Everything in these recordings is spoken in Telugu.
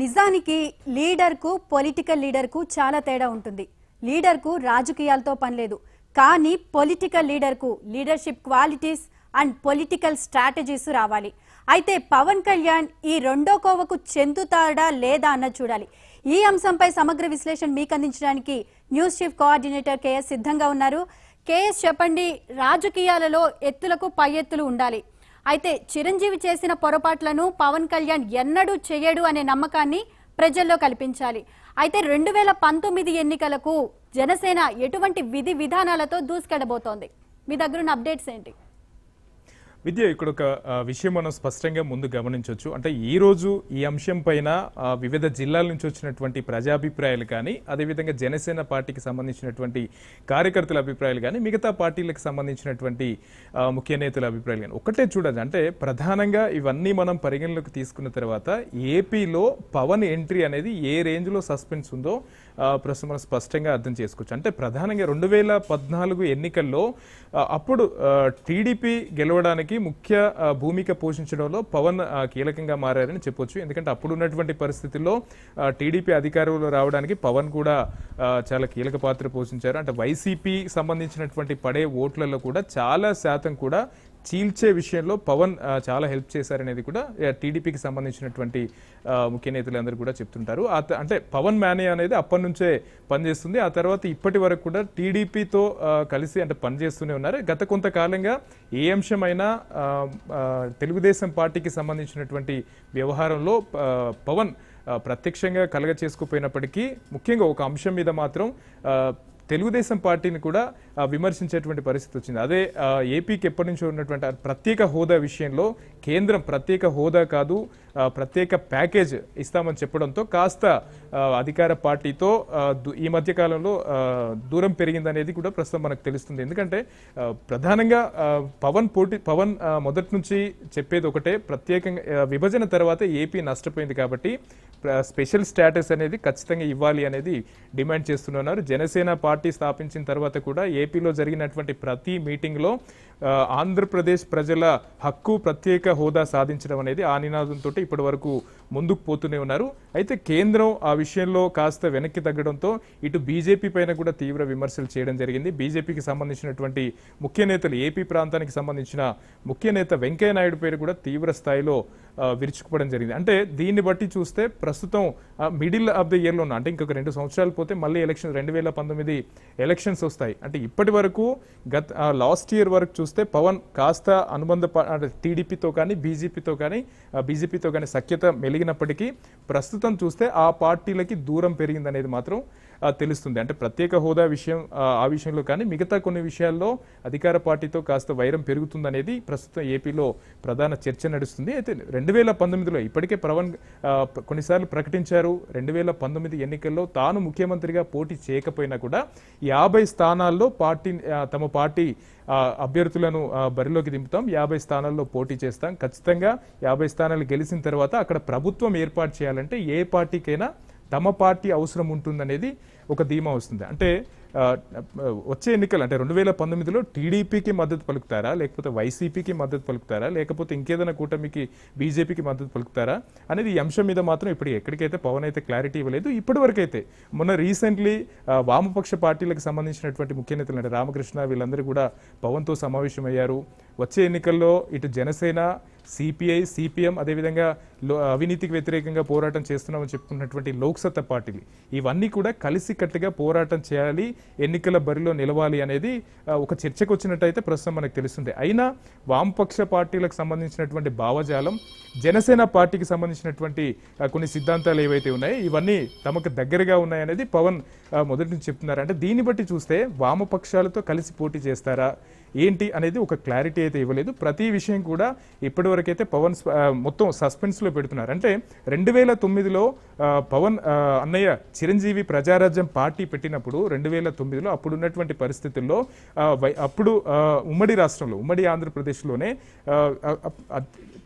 నిజానికి లీడర్కు పొలిటికల్ లీడర్కు చాలా తేడా ఉంటుంది లీడర్కు రాజకీయాలతో పనిలేదు కానీ పొలిటికల్ లీడర్కు leadership qualities and political strategies రావాలి అయితే పవన్ కళ్యాణ్ ఈ రెండో కోవకు చెందుతాడా లేదా అన్న చూడాలి ఈ అంశంపై సమగ్ర విశ్లేషణ మీకు అందించడానికి న్యూస్ చీఫ్ కోఆర్డినేటర్ కేఎస్ సిద్ధంగా ఉన్నారు కేఎస్ చెప్పండి రాజకీయాలలో ఎత్తులకు పై ఎత్తులు ఉండాలి అయితే చిరంజీవి చేసిన పొరపాట్లను పవన్ కళ్యాణ్ ఎన్నడూ చేయడు అనే నమ్మకాన్ని ప్రజల్లో కల్పించాలి అయితే రెండు వేల పంతొమ్మిది ఎన్నికలకు జనసేన ఎటువంటి విధి విధానాలతో దూసుకెడబోతోంది మీ దగ్గర ఉన్న అప్డేట్స్ ఏంటి విద్య ఇక్కడ ఒక విషయం మనం స్పష్టంగా ముందు గమనించవచ్చు అంటే ఈరోజు ఈ అంశం పైన వివిధ జిల్లాల నుంచి వచ్చినటువంటి ప్రజాభిప్రాయాలు కానీ అదేవిధంగా జనసేన పార్టీకి సంబంధించినటువంటి కార్యకర్తల అభిప్రాయాలు కానీ మిగతా పార్టీలకు సంబంధించినటువంటి ముఖ్య నేతల అభిప్రాయాలు కానీ ఒకటే చూడదు అంటే ప్రధానంగా ఇవన్నీ మనం పరిగణలోకి తీసుకున్న తర్వాత ఏపీలో పవన్ ఎంట్రీ అనేది ఏ రేంజ్లో సస్పెన్స్ ఉందో ప్రస్తుతం మనం స్పష్టంగా అర్థం చేసుకోవచ్చు అంటే ప్రధానంగా రెండు వేల పద్నాలుగు ఎన్నికల్లో అప్పుడు టీడీపీ గెలవడానికి ముఖ్య భూమిక పోషించడంలో పవన్ కీలకంగా మారని చెప్పొచ్చు ఎందుకంటే అప్పుడు ఉన్నటువంటి పరిస్థితుల్లో టీడీపీ అధికారంలో రావడానికి పవన్ కూడా చాలా కీలక పాత్ర పోషించారు అంటే వైసీపీ సంబంధించినటువంటి పడే ఓట్లలో కూడా చాలా శాతం కూడా చీల్చే విషయంలో పవన్ చాలా హెల్ప్ చేశారనేది కూడా టీడీపీకి సంబంధించినటువంటి ముఖ్య నేతలు అందరు కూడా చెప్తుంటారు అంటే పవన్ మేనే అనేది అప్పటి నుంచే పనిచేస్తుంది ఆ తర్వాత ఇప్పటి వరకు కూడా టీడీపీతో కలిసి అంటే పనిచేస్తూనే ఉన్నారు గత కొంతకాలంగా ఏ అంశమైనా తెలుగుదేశం పార్టీకి సంబంధించినటువంటి వ్యవహారంలో పవన్ ప్రత్యక్షంగా కలగ చేసుకుపోయినప్పటికీ ముఖ్యంగా ఒక అంశం మీద మాత్రం తెలుగుదేశం పార్టీని కూడా విమర్శించేటువంటి పరిస్థితి వచ్చింది అదే ఏపీకి ఎప్పటి నుంచో ఉన్నటువంటి ప్రత్యేక హోదా విషయంలో కేంద్రం ప్రత్యేక హోదా కాదు ప్రత్యేక ప్యాకేజ్ ఇస్తామని చెప్పడంతో కాస్త అధికార పార్టీతో ఈ మధ్య కాలంలో దూరం అనేది కూడా ప్రస్తుతం మనకు తెలుస్తుంది ఎందుకంటే ప్రధానంగా పవన్ పోటీ పవన్ మొదటి నుంచి చెప్పేది ఒకటే ప్రత్యేకంగా విభజన తర్వాత ఏపీ నష్టపోయింది కాబట్టి స్పెషల్ స్టేటస్ అనేది ఖచ్చితంగా ఇవ్వాలి అనేది డిమాండ్ చేస్తున్నారు జనసేన పార్టీ స్థాపించిన తర్వాత కూడా ఏపీలో జరిగినటువంటి ప్రతి మీటింగ్లో ఆంధ్రప్రదేశ్ ప్రజల హక్కు ప్రత్యేక హోదా సాధించడం అనేది ఆ నినాదంతో ఇప్పటి వరకు ముందుకు పోతూనే ఉన్నారు అయితే కేంద్రం ఆ విషయంలో కాస్త వెనక్కి తగ్గడంతో ఇటు బీజేపీ పైన కూడా తీవ్ర విమర్శలు చేయడం జరిగింది బీజేపీకి సంబంధించినటువంటి ముఖ్య నేతలు ఏపీ ప్రాంతానికి సంబంధించిన ముఖ్య నేత వెంకయ్యనాయుడు పేరు కూడా తీవ్ర స్థాయిలో విరుచుకుపోవడం జరిగింది అంటే దీన్ని బట్టి చూస్తే ప్రస్తుతం మిడిల్ ఆఫ్ ద ఇయర్లో ఉన్న అంటే ఇంకొక రెండు సంవత్సరాలు పోతే మళ్ళీ ఎలక్షన్ రెండు వేల పంతొమ్మిది ఎలక్షన్స్ వస్తాయి అంటే ఇప్పటి వరకు గత లాస్ట్ ఇయర్ వరకు చూస్తే పవన్ కాస్త అనుబంధ టీడీపీతో కానీ బీజేపీతో కానీ బీజేపీతో కానీ సఖ్యత మెలి కలిగినప్పటికీ ప్రస్తుతం చూస్తే ఆ పార్టీలకి దూరం పెరిగిందనేది మాత్రం తెలుస్తుంది అంటే ప్రత్యేక హోదా విషయం ఆ విషయంలో కానీ మిగతా కొన్ని విషయాల్లో అధికార పార్టీతో కాస్త వైరం పెరుగుతుందనేది ప్రస్తుతం ఏపీలో ప్రధాన చర్చ నడుస్తుంది అయితే రెండు వేల పంతొమ్మిదిలో ఇప్పటికే పవన్ కొన్నిసార్లు ప్రకటించారు రెండు వేల పంతొమ్మిది ఎన్నికల్లో తాను ముఖ్యమంత్రిగా పోటీ చేయకపోయినా కూడా యాభై స్థానాల్లో పార్టీ తమ పార్టీ అభ్యర్థులను బరిలోకి దింపుతాం యాభై స్థానాల్లో పోటీ చేస్తాం ఖచ్చితంగా యాభై స్థానాలు గెలిచిన తర్వాత అక్కడ ప్రభుత్వం ఏర్పాటు చేయాలంటే ఏ పార్టీకైనా తమ పార్టీ అవసరం ఉంటుందనేది ఒక ధీమా వస్తుంది అంటే వచ్చే ఎన్నికలు అంటే రెండు వేల పంతొమ్మిదిలో టీడీపీకి మద్దతు పలుకుతారా లేకపోతే వైసీపీకి మద్దతు పలుకుతారా లేకపోతే ఇంకేదైనా కూటమికి బీజేపీకి మద్దతు పలుకుతారా అనేది ఈ అంశం మీద మాత్రం ఇప్పుడు ఎక్కడికైతే పవన్ అయితే క్లారిటీ ఇవ్వలేదు ఇప్పటివరకైతే మొన్న రీసెంట్లీ వామపక్ష పార్టీలకు సంబంధించినటువంటి ముఖ్య నేతలు అంటే రామకృష్ణ వీళ్ళందరూ కూడా పవన్తో సమావేశమయ్యారు వచ్చే ఎన్నికల్లో ఇటు జనసేన సిపిఐ సిపిఎం అదేవిధంగా అవినీతికి వ్యతిరేకంగా పోరాటం చేస్తున్నామని చెప్పుకున్నటువంటి లోక్సత్తా పార్టీలు ఇవన్నీ కూడా కలిసికట్టుగా పోరాటం చేయాలి ఎన్నికల బరిలో నిలవాలి అనేది ఒక చర్చకు వచ్చినట్టయితే ప్రస్తుతం మనకు తెలుస్తుంది అయినా వామపక్ష పార్టీలకు సంబంధించినటువంటి భావజాలం జనసేన పార్టీకి సంబంధించినటువంటి కొన్ని సిద్ధాంతాలు ఏవైతే ఉన్నాయో ఇవన్నీ తమకు దగ్గరగా ఉన్నాయనేది పవన్ మొదటి నుంచి చెప్తున్నారు అంటే దీన్ని బట్టి చూస్తే వామపక్షాలతో కలిసి పోటీ చేస్తారా ఏంటి అనేది ఒక క్లారిటీ అయితే ఇవ్వలేదు ప్రతి విషయం కూడా ఇప్పటివరకైతే పవన్ మొత్తం సస్పెన్స్లో పెడుతున్నారు అంటే రెండు వేల తొమ్మిదిలో పవన్ అన్నయ్య చిరంజీవి ప్రజారాజ్యం పార్టీ పెట్టినప్పుడు రెండు వేల తొమ్మిదిలో అప్పుడు ఉన్నటువంటి పరిస్థితుల్లో అప్పుడు ఉమ్మడి రాష్ట్రంలో ఉమ్మడి ఆంధ్రప్రదేశ్లోనే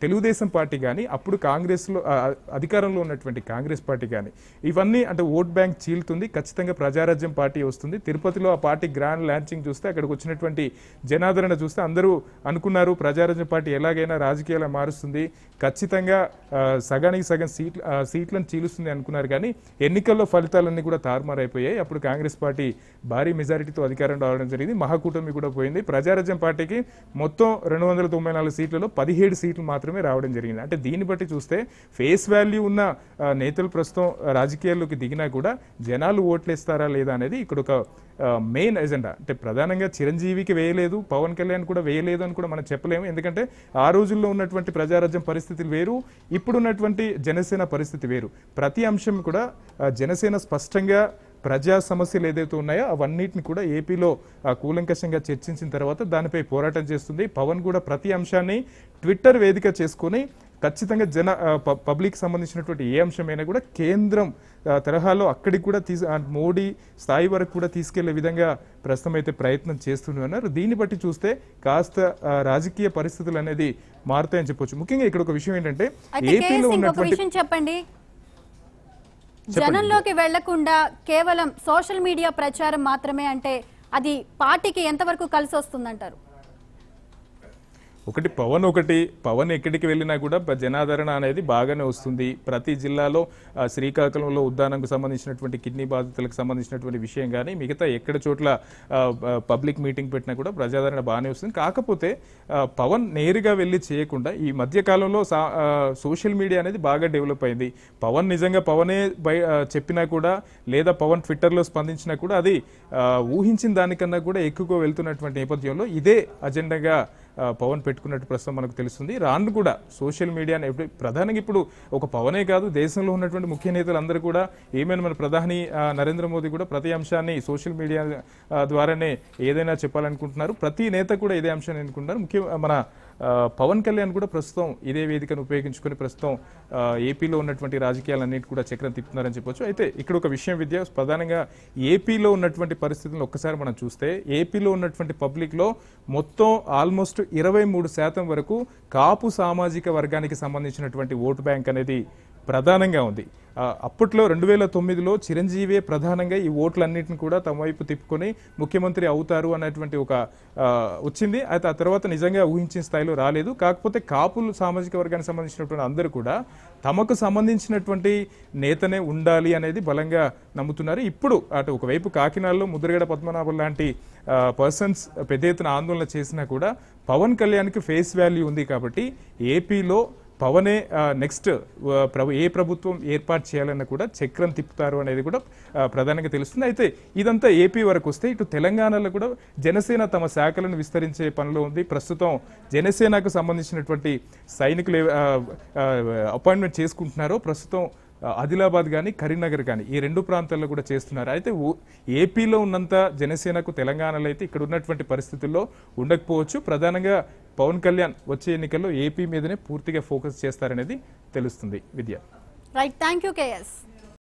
తెలుగుదేశం పార్టీ కానీ అప్పుడు కాంగ్రెస్లో అధికారంలో ఉన్నటువంటి కాంగ్రెస్ పార్టీ కానీ ఇవన్నీ అంటే ఓట్ బ్యాంక్ చీలుతుంది ఖచ్చితంగా ప్రజారాజ్యం పార్టీ వస్తుంది తిరుపతిలో ఆ పార్టీ గ్రాండ్ లాంచింగ్ చూస్తే అక్కడికి వచ్చినటువంటి జనాదరణ చూస్తే అందరూ అనుకున్నారు ప్రజారాజ్యం పార్టీ ఎలాగైనా రాజకీయాలు మారుస్తుంది ఖచ్చితంగా సగానికి సగం సీట్ సీట్లను చీలుస్తుంది అనుకున్నారు కానీ ఎన్నికల్లో ఫలితాలన్నీ కూడా తారుమారైపోయాయి అప్పుడు కాంగ్రెస్ పార్టీ భారీ మెజారిటీతో అధికారం రావడం జరిగింది మహాకూటమి కూడా పోయింది ప్రజారాజ్యం పార్టీకి మొత్తం రెండు వందల తొంభై నాలుగు సీట్లలో పదిహేడు సీట్లు మాత్రమే మాత్రమే రావడం జరిగింది అంటే దీన్ని బట్టి చూస్తే ఫేస్ వాల్యూ ఉన్న నేతలు ప్రస్తుతం రాజకీయాల్లోకి దిగినా కూడా జనాలు ఓట్లేస్తారా లేదా అనేది ఇక్కడ ఒక మెయిన్ ఎజెండా అంటే ప్రధానంగా చిరంజీవికి వేయలేదు పవన్ కళ్యాణ్ కూడా వేయలేదు అని కూడా మనం చెప్పలేము ఎందుకంటే ఆ రోజుల్లో ఉన్నటువంటి ప్రజారాజ్యం పరిస్థితులు వేరు ఇప్పుడున్నటువంటి జనసేన పరిస్థితి వేరు ప్రతి అంశం కూడా జనసేన స్పష్టంగా ప్రజా సమస్యలు ఏదైతే ఉన్నాయో అవన్నిటిని కూడా ఏపీలో కూలంకషంగా చర్చించిన తర్వాత దానిపై పోరాటం చేస్తుంది పవన్ కూడా ప్రతి అంశాన్ని ట్విట్టర్ వేదిక చేసుకుని ఖచ్చితంగా జన పబ్లిక్ సంబంధించినటువంటి ఏ అంశమైనా కూడా కేంద్రం తరహాలో అక్కడికి కూడా తీసు మోడీ స్థాయి వరకు కూడా తీసుకెళ్లే విధంగా ప్రస్తుతం అయితే ప్రయత్నం ఉన్నారు దీన్ని బట్టి చూస్తే కాస్త రాజకీయ పరిస్థితులు అనేది మారుతాయని చెప్పొచ్చు ముఖ్యంగా ఇక్కడ ఒక విషయం ఏంటంటే ఏపీలో ఉన్నటువంటి చెప్పండి జనంలోకి వెళ్లకుండా కేవలం సోషల్ మీడియా ప్రచారం మాత్రమే అంటే అది పార్టీకి ఎంతవరకు కలిసి వస్తుందంటారు ఒకటి పవన్ ఒకటి పవన్ ఎక్కడికి వెళ్ళినా కూడా జనాదరణ అనేది బాగానే వస్తుంది ప్రతి జిల్లాలో శ్రీకాకుళంలో ఉద్దానంకు సంబంధించినటువంటి కిడ్నీ బాధితులకు సంబంధించినటువంటి విషయం కానీ మిగతా ఎక్కడ చోట్ల పబ్లిక్ మీటింగ్ పెట్టినా కూడా ప్రజాదరణ బాగానే వస్తుంది కాకపోతే పవన్ నేరుగా వెళ్ళి చేయకుండా ఈ మధ్యకాలంలో సోషల్ మీడియా అనేది బాగా డెవలప్ అయింది పవన్ నిజంగా పవనే చెప్పినా కూడా లేదా పవన్ ట్విట్టర్లో స్పందించినా కూడా అది ఊహించిన దానికన్నా కూడా ఎక్కువగా వెళ్తున్నటువంటి నేపథ్యంలో ఇదే అజెండాగా పవన్ పెట్టుకున్నట్టు ప్రస్తుతం మనకు తెలుస్తుంది రాను కూడా సోషల్ మీడియాని ఎప్పుడు ప్రధానంగా ఇప్పుడు ఒక పవనే కాదు దేశంలో ఉన్నటువంటి ముఖ్య నేతలందరూ కూడా ఏమైనా మన ప్రధాని నరేంద్ర మోదీ కూడా ప్రతి అంశాన్ని సోషల్ మీడియా ద్వారానే ఏదైనా చెప్పాలనుకుంటున్నారు ప్రతి నేత కూడా ఇదే అంశాన్ని అనుకుంటున్నారు ముఖ్య మన పవన్ కళ్యాణ్ కూడా ప్రస్తుతం ఇదే వేదికను ఉపయోగించుకుని ప్రస్తుతం ఏపీలో ఉన్నటువంటి రాజకీయాలన్నిటి కూడా చక్రం తిప్పుతున్నారని చెప్పొచ్చు అయితే ఇక్కడ ఒక విషయం విద్య ప్రధానంగా ఏపీలో ఉన్నటువంటి పరిస్థితులను ఒక్కసారి మనం చూస్తే ఏపీలో ఉన్నటువంటి పబ్లిక్లో మొత్తం ఆల్మోస్ట్ ఇరవై మూడు శాతం వరకు కాపు సామాజిక వర్గానికి సంబంధించినటువంటి ఓటు బ్యాంక్ అనేది ప్రధానంగా ఉంది అప్పట్లో రెండు వేల తొమ్మిదిలో చిరంజీవే ప్రధానంగా ఈ ఓట్లన్నింటిని కూడా తమ వైపు తిప్పుకొని ముఖ్యమంత్రి అవుతారు అనేటువంటి ఒక వచ్చింది అయితే ఆ తర్వాత నిజంగా ఊహించిన స్థాయిలో రాలేదు కాకపోతే కాపులు సామాజిక వర్గానికి సంబంధించినటువంటి అందరూ కూడా తమకు సంబంధించినటువంటి నేతనే ఉండాలి అనేది బలంగా నమ్ముతున్నారు ఇప్పుడు అటు ఒకవైపు కాకినాడలో ముద్రగడ పద్మనాభం లాంటి పర్సన్స్ పెద్ద ఎత్తున ఆందోళన చేసినా కూడా పవన్ కళ్యాణ్కి ఫేస్ వాల్యూ ఉంది కాబట్టి ఏపీలో పవనే నెక్స్ట్ ప్రభు ఏ ప్రభుత్వం ఏర్పాటు చేయాలన్న కూడా చక్రం తిప్పుతారు అనేది కూడా ప్రధానంగా తెలుస్తుంది అయితే ఇదంతా ఏపీ వరకు వస్తే ఇటు తెలంగాణలో కూడా జనసేన తమ శాఖలను విస్తరించే పనిలో ఉంది ప్రస్తుతం జనసేనకు సంబంధించినటువంటి సైనికులు అపాయింట్మెంట్ చేసుకుంటున్నారో ప్రస్తుతం ఆదిలాబాద్ కానీ కరీంనగర్ కానీ ఈ రెండు ప్రాంతాల్లో కూడా చేస్తున్నారు అయితే ఏపీలో ఉన్నంత జనసేనకు తెలంగాణలో అయితే ఇక్కడ ఉన్నటువంటి పరిస్థితుల్లో ఉండకపోవచ్చు ప్రధానంగా పవన్ కళ్యాణ్ వచ్చే ఎన్నికల్లో ఏపీ మీదనే పూర్తిగా ఫోకస్ చేస్తారనేది తెలుస్తుంది విద్య రైట్ థ్యాంక్ యూ కేఎస్